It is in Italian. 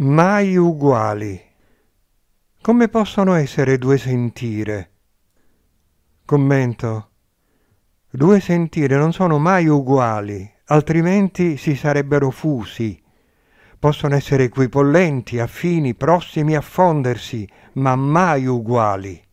mai uguali. Come possono essere due sentire? Commento. Due sentire non sono mai uguali, altrimenti si sarebbero fusi. Possono essere equipollenti, affini, prossimi a fondersi, ma mai uguali.